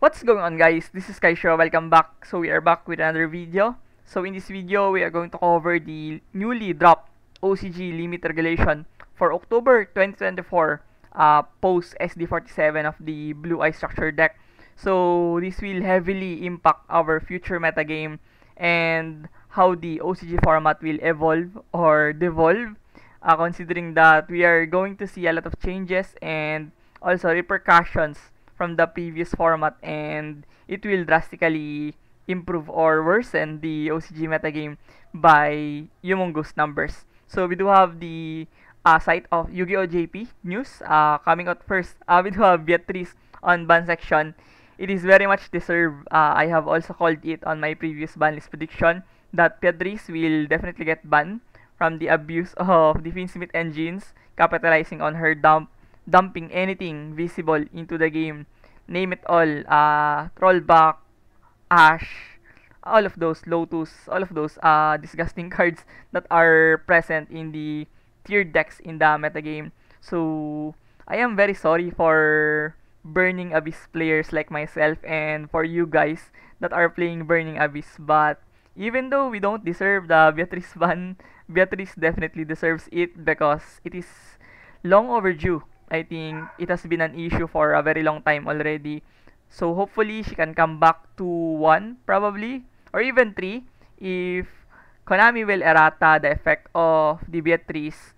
What's going on guys? This is Kaisho. Welcome back. So we are back with another video. So in this video, we are going to cover the newly dropped OCG limit regulation for October 2024 uh, post SD47 of the Blue Eye Structure deck. So this will heavily impact our future metagame and how the OCG format will evolve or devolve uh, considering that we are going to see a lot of changes and also repercussions from the previous format and it will drastically improve or worsen the OCG metagame by humongous numbers. So we do have the uh, site of Yu-Gi-Oh! JP news uh, coming out first. Uh, we do have Beatrice on ban section. It is very much deserved. Uh, I have also called it on my previous ban list prediction that Beatrice will definitely get banned from the abuse of the Finn engines, capitalizing on her dump dumping anything visible into the game. Name it all, uh, Trollback, Ash, all of those, Lotus, all of those uh, disgusting cards that are present in the tiered decks in the metagame. So, I am very sorry for Burning Abyss players like myself and for you guys that are playing Burning Abyss. But even though we don't deserve the Beatrice ban, Beatrice definitely deserves it because it is long overdue I think it has been an issue for a very long time already. So hopefully she can come back to one probably or even three if Konami will errata the effect of the Beatrice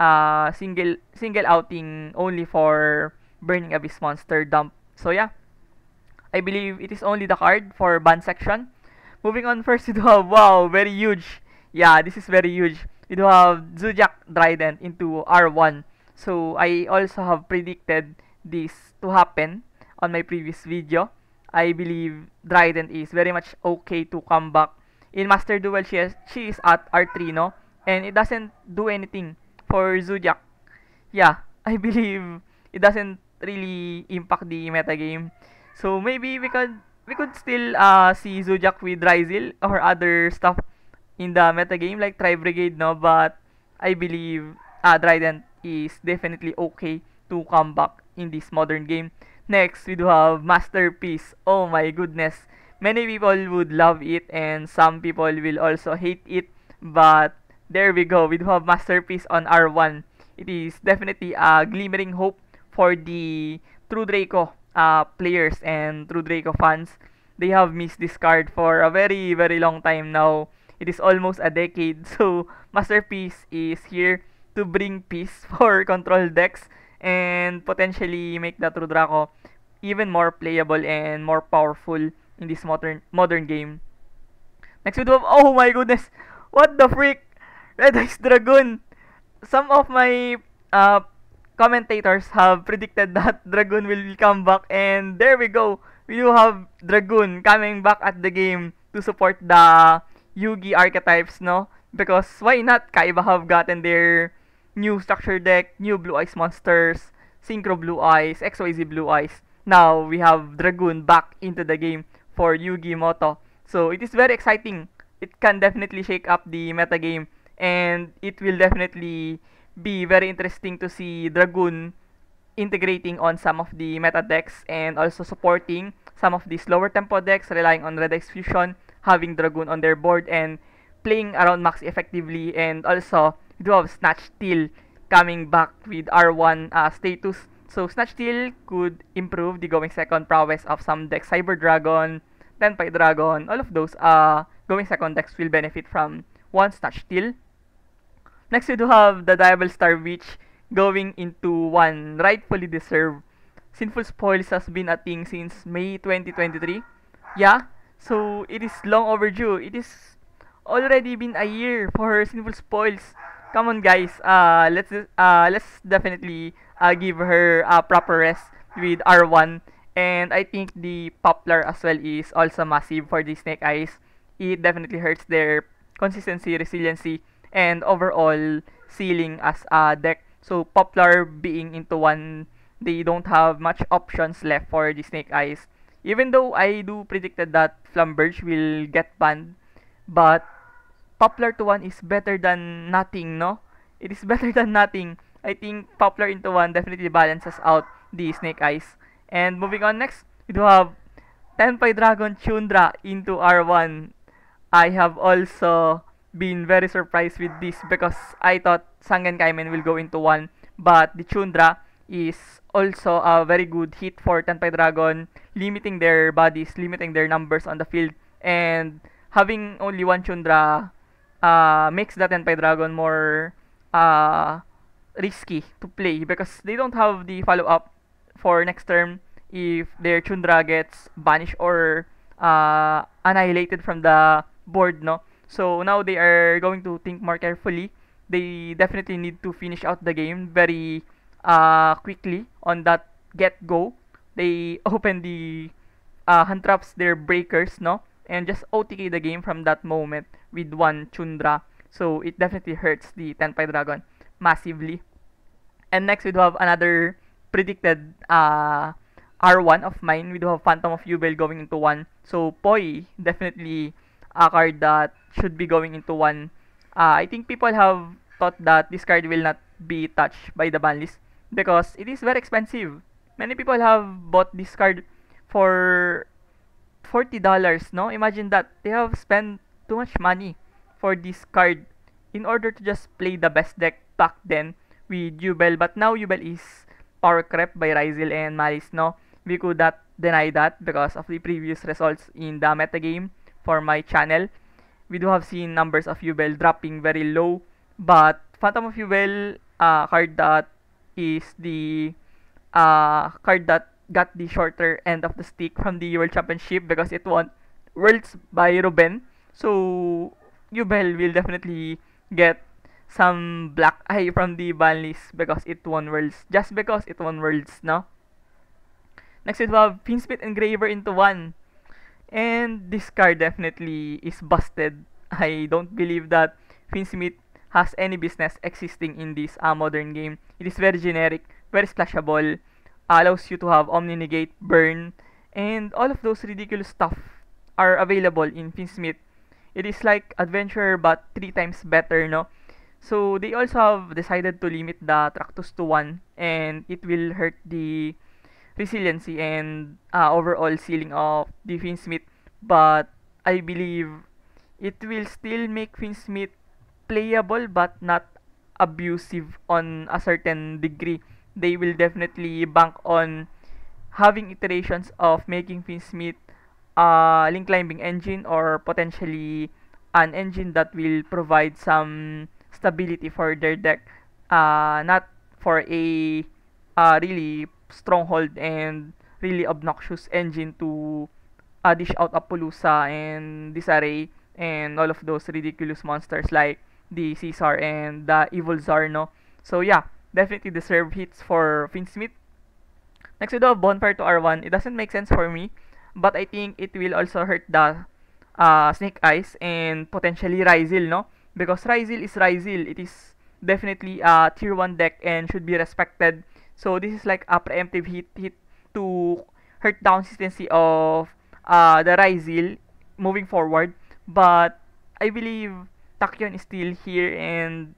uh, single single outing only for Burning Abyss Monster Dump. So yeah, I believe it is only the card for ban section. Moving on first, we do have, wow, very huge. Yeah, this is very huge. We do have Zujak Dryden into R1. So I also have predicted this to happen on my previous video. I believe Dryden is very much okay to come back. In Master Duel, she, has, she is at Artrino and it doesn't do anything for Zodiac. Yeah, I believe it doesn't really impact the metagame. So maybe we could we could still uh, see Zodiac with Ryzil or other stuff in the metagame like Tri Brigade, no? But I believe uh, Dryden is definitely okay to come back in this modern game. Next, we do have Masterpiece. Oh my goodness. Many people would love it and some people will also hate it. But there we go. We do have Masterpiece on R1. It is definitely a glimmering hope for the True Draco uh, players and True Draco fans. They have missed this card for a very, very long time now. It is almost a decade. So, Masterpiece is here to bring peace for control decks and potentially make that True Draco even more playable and more powerful in this modern modern game. Next we do have, oh my goodness, what the freak, Red Eyes Dragoon. Some of my uh, commentators have predicted that Dragoon will come back and there we go. We do have Dragoon coming back at the game to support the Yugi archetypes, no? Because why not? Kaiba have gotten their new structure deck, new blue eyes monsters, synchro blue eyes, XYZ blue eyes. Now we have Dragoon back into the game for Yugi Moto. So it is very exciting. It can definitely shake up the meta game and it will definitely be very interesting to see Dragoon integrating on some of the meta decks and also supporting some of the slower tempo decks relying on Red Ice Fusion, having Dragoon on their board and playing around max effectively and also have Snatch Steel coming back with R1 uh, status. So Snatch Steel could improve the going second prowess of some decks, Cyber Dragon, Tenpai Dragon, all of those uh, going second decks will benefit from one Snatch Steel. Next, we do have the Diable Star Witch going into one rightfully deserved. Sinful Spoils has been a thing since May 2023. Yeah, so it is long overdue. It is already been a year for Sinful Spoils come on guys uh let's uh let's definitely uh, give her a uh, proper rest with r1 and i think the poplar as well is also massive for the snake eyes it definitely hurts their consistency resiliency and overall ceiling as a deck so poplar being into one they don't have much options left for the snake eyes even though i do predicted that flamberge will get banned but poplar to 1 is better than nothing, no? It is better than nothing. I think poplar into 1 definitely balances out the snake eyes. And moving on next, we do have Tenpai Dragon Chundra into R1. I have also been very surprised with this because I thought Sangen Kaimen will go into 1. But the Chundra is also a very good hit for Tenpai Dragon, limiting their bodies, limiting their numbers on the field. And having only one Chundra uh, makes that Tenpai Dragon more uh, risky to play because they don't have the follow up for next turn if their Chundra gets banished or uh, annihilated from the board, no? So now they are going to think more carefully. They definitely need to finish out the game very uh, quickly on that get go. They open the uh, hand traps, their breakers, no? and just OTK the game from that moment with one Chundra. So it definitely hurts the Tenpai Dragon massively. And next we do have another predicted uh, R1 of mine. We do have Phantom of Yubel going into 1. So Poi, definitely a card that should be going into 1. Uh, I think people have thought that this card will not be touched by the ban list because it is very expensive. Many people have bought this card for $40, no? Imagine that. They have spent too much money for this card in order to just play the best deck back then with Jubel. But now Jubel is power crept by Ryzel and Malice, no? We could not deny that because of the previous results in the metagame for my channel. We do have seen numbers of Jubel dropping very low. But Phantom of Jubel uh, card that is the uh, card that got the shorter end of the stick from the World Championship because it won Worlds by Ruben. So Yubel will definitely get some black eye from the ban list because it won Worlds. Just because it won Worlds, no? Next will have Finspit Engraver into 1. And this card definitely is busted. I don't believe that Finsmith has any business existing in this uh, modern game. It is very generic, very splashable, allows you to have Omni-Negate, Burn, and all of those ridiculous stuff are available in Finsmith. It is like Adventure, but 3 times better, no? So they also have decided to limit the Tractus to 1 and it will hurt the resiliency and uh, overall ceiling of the Finsmith. But I believe it will still make Finsmith playable but not abusive on a certain degree. they will definitely bank on having iterations of making Finsmith a link climbing engine or potentially an engine that will provide some stability for their deck, uh, not for a uh, really stronghold and really obnoxious engine to uh, dish out Appaloosa and Disarray and all of those ridiculous monsters like the Caesar and the Evil Zarno. So yeah, definitely deserve hits for Finn Smith. Next we do have Bonfire to R1. It doesn't make sense for me, but I think it will also hurt the uh, Snake Eyes and potentially Ryzil, no? Because Ryzil is Ryzil. It is definitely a tier 1 deck and should be respected. So this is like a preemptive hit, hit to hurt the consistency of uh, the Ryzil moving forward. But I believe Takion is still here and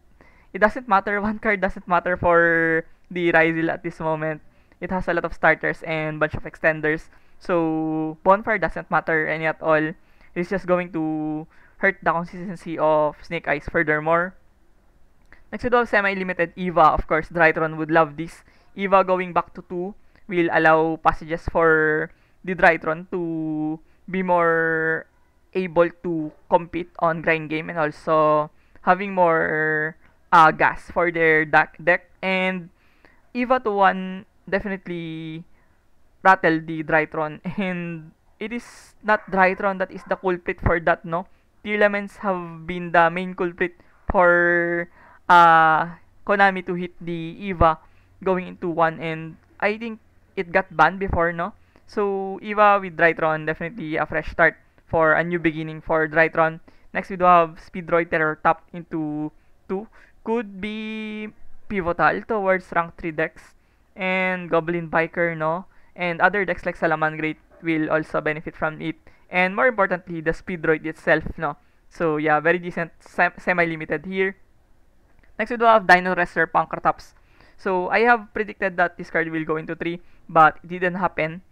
it doesn't matter. One card doesn't matter for the Ryzeal at this moment. It has a lot of starters and bunch of extenders. So Bonfire doesn't matter any at all. It's just going to hurt the consistency of Snake Eyes furthermore. Next we have semi-limited Eva. Of course, Drytron would love this. Eva going back to 2 will allow passages for the Drytron to be more able to compete on grind game and also having more uh, gas for their deck. And Eva to 1 definitely Rattle the Drytron. And it is not Drytron that is the culprit for that, no? elements have been the main culprit for uh, Konami to hit the Eva going into 1. And I think it got banned before, no? So, Eva with Drytron, definitely a fresh start for a new beginning for Drytron. Next, we do have Speedroid Terror Tap into 2 could be pivotal towards rank 3 decks and Goblin Biker, no? And other decks like Salamangreat will also benefit from it. And more importantly, the Speed Droid itself, no? So yeah, very decent, sem semi-limited here. Next we do have Dino Wrestler tops. So I have predicted that this card will go into 3, but it didn't happen.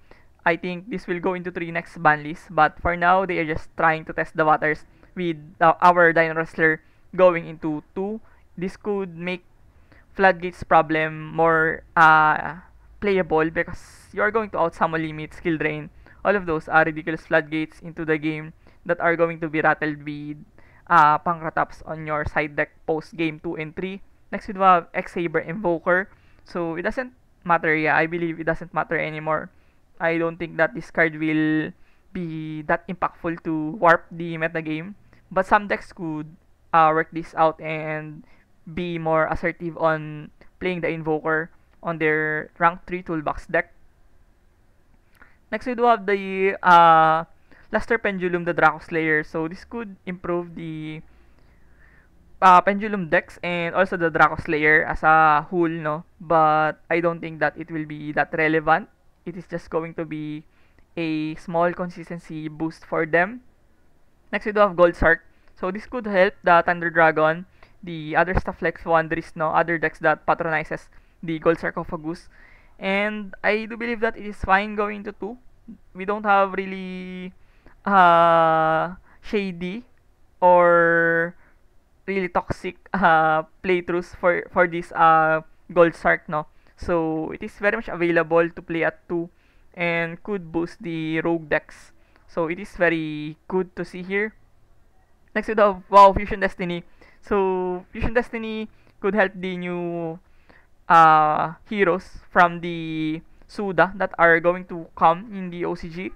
I think this will go into 3 next ban list, but for now, they are just trying to test the waters with uh, our Dino Wrestler going into 2 this could make floodgates problem more uh, playable because you're going to some limit, skill drain. All of those are ridiculous floodgates into the game that are going to be rattled with uh, Pankrataps on your side deck post game 2 and 3. Next we do have X Saber Invoker. So it doesn't matter, yeah, I believe it doesn't matter anymore. I don't think that this card will be that impactful to warp the metagame. But some decks could uh, work this out and be more assertive on playing the Invoker on their rank 3 toolbox deck. Next, we do have the uh, Luster Pendulum, the Draco Slayer. So this could improve the uh, Pendulum decks and also the Draco Slayer as a whole, no? But I don't think that it will be that relevant. It is just going to be a small consistency boost for them. Next, we do have Gold Sark. So this could help the Thunder Dragon the other stuff like Swan, there is no other decks that patronizes the Gold Sarcophagus. And I do believe that it is fine going to 2. We don't have really uh, shady or really toxic uh, playthroughs for, for this uh, Gold Sark, no? So it is very much available to play at 2 and could boost the rogue decks. So it is very good to see here. Next to the WoW Fusion Destiny. So Fusion Destiny could help the new uh, heroes from the Suda that are going to come in the OCG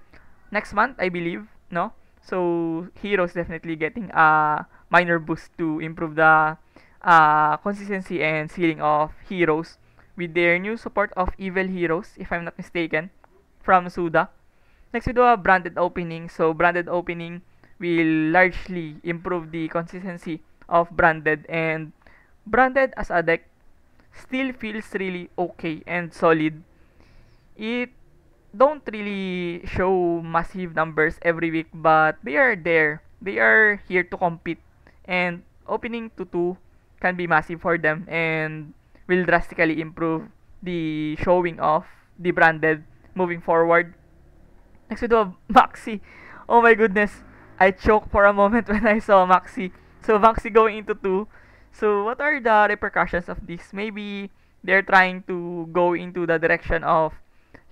next month, I believe, no? So heroes definitely getting a minor boost to improve the uh, consistency and ceiling of heroes with their new support of evil heroes, if I'm not mistaken, from Suda. Next we do a branded opening. So branded opening will largely improve the consistency of branded and branded as a deck still feels really okay and solid. It don't really show massive numbers every week but they are there. They are here to compete and opening to 2 can be massive for them and will drastically improve the showing of the branded moving forward. Next we do have Maxi. Oh my goodness. I choked for a moment when I saw Maxi. So Vanxi going into 2. So what are the repercussions of this? Maybe they're trying to go into the direction of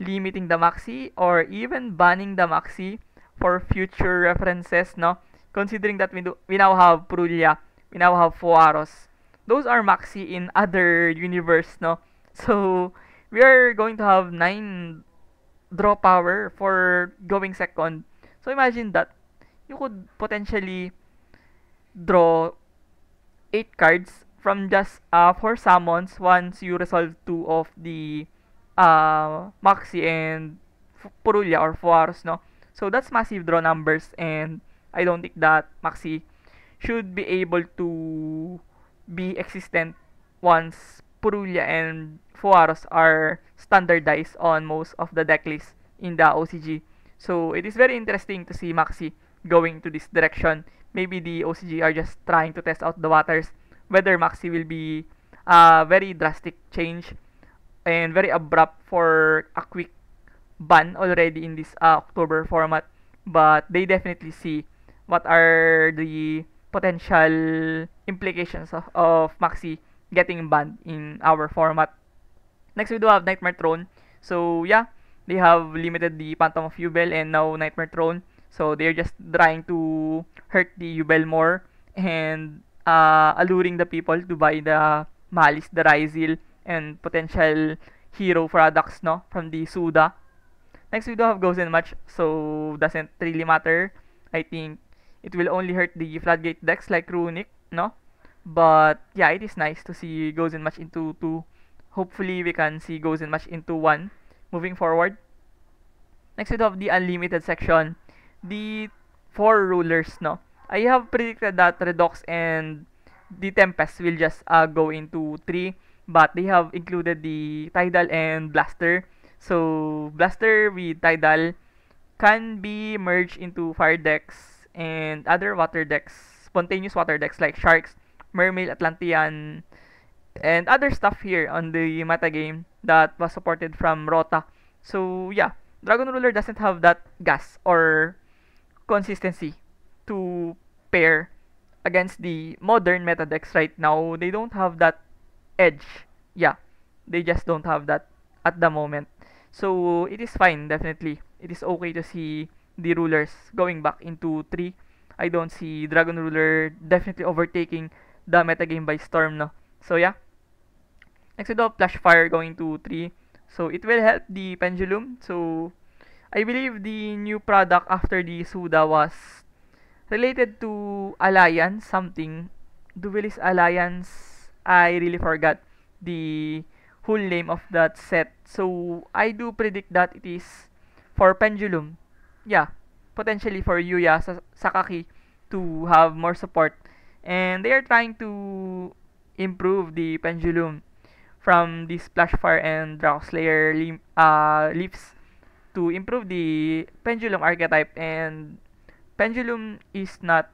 limiting the maxi or even banning the maxi for future references, no? Considering that we, do, we now have Prulia, we now have Fuaros. Those are maxi in other universe, no? So, we are going to have 9 draw power for going second. So, imagine that. You could potentially draw 8 cards from just uh, 4 summons once you resolve 2 of the uh, Maxi and Purulia or Fuaros, no? So that's massive draw numbers and I don't think that Maxi should be able to be existent once Purulia and Fuaros are standardized on most of the deck lists in the OCG. So it is very interesting to see Maxi going to this direction maybe the OCG are just trying to test out the waters whether Maxi will be a very drastic change and very abrupt for a quick ban already in this uh, October format. But they definitely see what are the potential implications of, of Maxi getting banned in our format. Next, we do have Nightmare Throne. So, yeah, they have limited the Phantom of Jubel and now Nightmare Throne So they're just trying to hurt the Yubel more and uh, alluring the people to buy the Malice, the Ryzil, and potential hero products no from the Suda. Next we don't have Gozen much, so doesn't really matter. I think it will only hurt the floodgate decks like Runic, no? But yeah, it is nice to see Gozen much into two. Hopefully we can see Gozen much into one moving forward. Next we have the unlimited section the four rulers, no? I have predicted that Redox and the Tempest will just uh, go into 3, but they have included the Tidal and Blaster. So, Blaster with Tidal can be merged into Fire decks and other water decks, spontaneous water decks like Sharks, Mermaid, Atlantean, and other stuff here on the meta game that was supported from Rota. So, yeah, Dragon Ruler doesn't have that gas or consistency to pair against the modern Metadex right now. They don't have that edge. Yeah, they just don't have that at the moment. So it is fine, definitely. It is okay to see the rulers going back into 3. I don't see Dragon Ruler definitely overtaking the metagame by storm. No? So yeah. Next we do Flash Fire going to 3. So it will help the Pendulum. So I believe the new product after the Suda was related to Alliance, something. Duelist Alliance, I really forgot the whole name of that set. So, I do predict that it is for Pendulum. Yeah, potentially for Yuya Sakaki to have more support. And they are trying to improve the Pendulum from the Splashfire and Draugr Slayer uh, leaves to improve the pendulum archetype and pendulum is not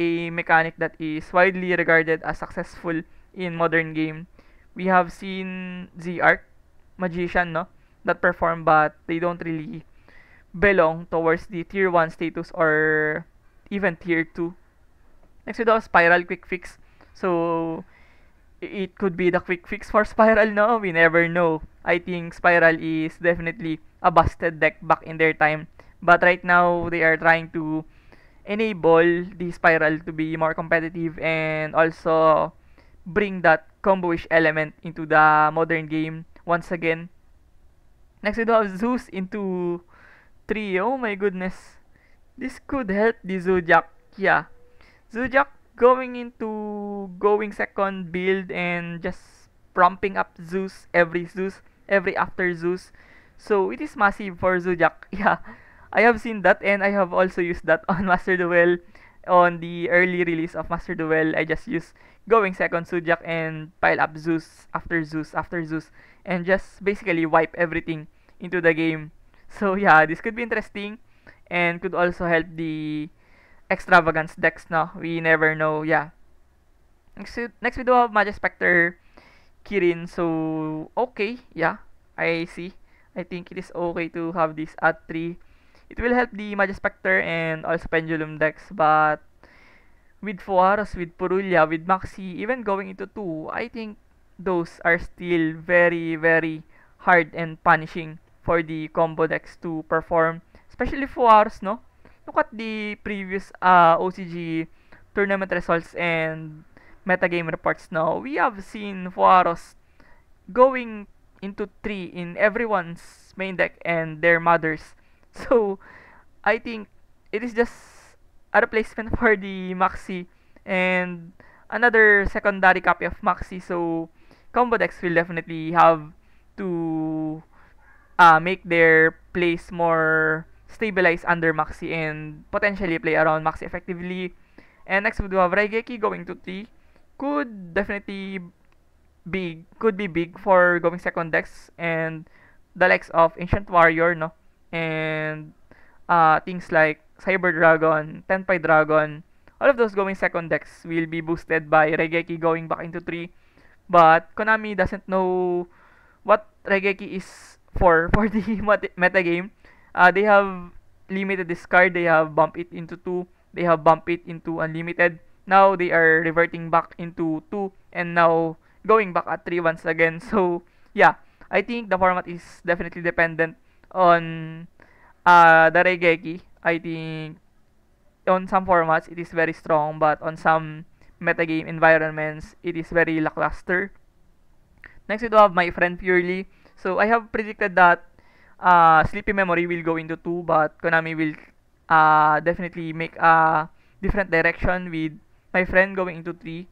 a mechanic that is widely regarded as successful in modern game. We have seen the arc magician no that perform but they don't really belong towards the tier 1 status or even tier 2. Next we have spiral quick fix. So it could be the quick fix for spiral no we never know. I think spiral is definitely a busted deck back in their time. But right now, they are trying to enable the Spiral to be more competitive and also bring that comboish element into the modern game once again. Next, we do have Zeus into 3. Oh my goodness. This could help the Zodiac. Yeah. Zodiac going into going second build and just prompting up Zeus every Zeus every after Zeus so it is massive for Zodiac. Yeah, I have seen that and I have also used that on Master Duel. On the early release of Master Duel, I just used Going Second Zodiac and pile up Zeus after Zeus after Zeus and just basically wipe everything into the game. So yeah, this could be interesting and could also help the extravagance decks no we never know yeah next next we do have magic specter kirin so okay yeah i see I think it is okay to have this at 3. It will help the Magia Spectre and also Pendulum decks, but with Fuaros, with Purulia, with Maxi, even going into 2, I think those are still very, very hard and punishing for the combo decks to perform. Especially Fuaros, no? Look at the previous uh, OCG tournament results and metagame reports now. We have seen Fuaros going into 3 in everyone's main deck and their mothers. So, I think it is just a replacement for the Maxi and another secondary copy of Maxi. So, combo decks will definitely have to uh, make their plays more stabilized under Maxi and potentially play around Maxi effectively. And next we do have Raigeki going to T Could definitely big could be big for going second decks and the likes of Ancient Warrior, no? And uh, things like Cyber Dragon, Tenpai Dragon, all of those going second decks will be boosted by Regeki going back into 3. But Konami doesn't know what Regeki is for for the meta game. Uh, they have limited discard, they have bumped it into 2, they have bumped it into unlimited. Now they are reverting back into 2 and now going back at 3 once again. So, yeah, I think the format is definitely dependent on uh, the Regeki. I think on some formats it is very strong, but on some metagame environments it is very lackluster. Next, we do have my friend Purely. So, I have predicted that uh, Sleepy Memory will go into 2, but Konami will uh, definitely make a different direction with my friend going into 3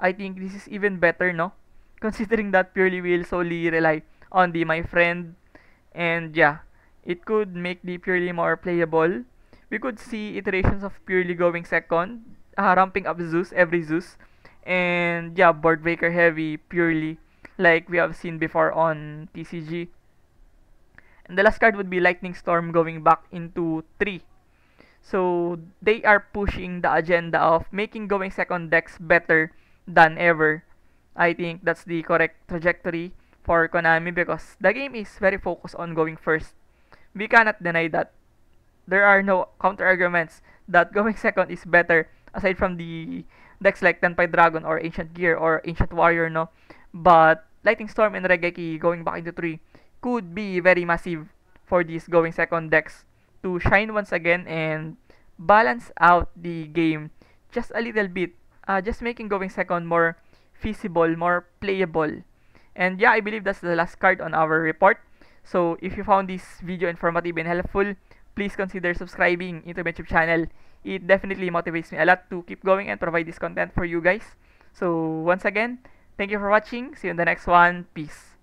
I think this is even better, no? Considering that purely will solely rely on the my friend and yeah, it could make the purely more playable. We could see iterations of purely going second, uh, ramping up Zeus every Zeus, and yeah, boardbreaker heavy purely like we have seen before on TCG. And the last card would be Lightning Storm going back into 3. So they are pushing the agenda of making going second decks better than ever. I think that's the correct trajectory for Konami because the game is very focused on going first. We cannot deny that. There are no counter arguments that going second is better aside from the decks like Tenpai Dragon or Ancient Gear or Ancient Warrior, no? But Lightning Storm and Regeki going back into 3 could be very massive for these going second decks to shine once again and balance out the game just a little bit uh, just making going second more feasible, more playable. And yeah, I believe that's the last card on our report. So if you found this video informative and helpful, please consider subscribing into my YouTube channel. It definitely motivates me a lot to keep going and provide this content for you guys. So once again, thank you for watching. See you in the next one. Peace.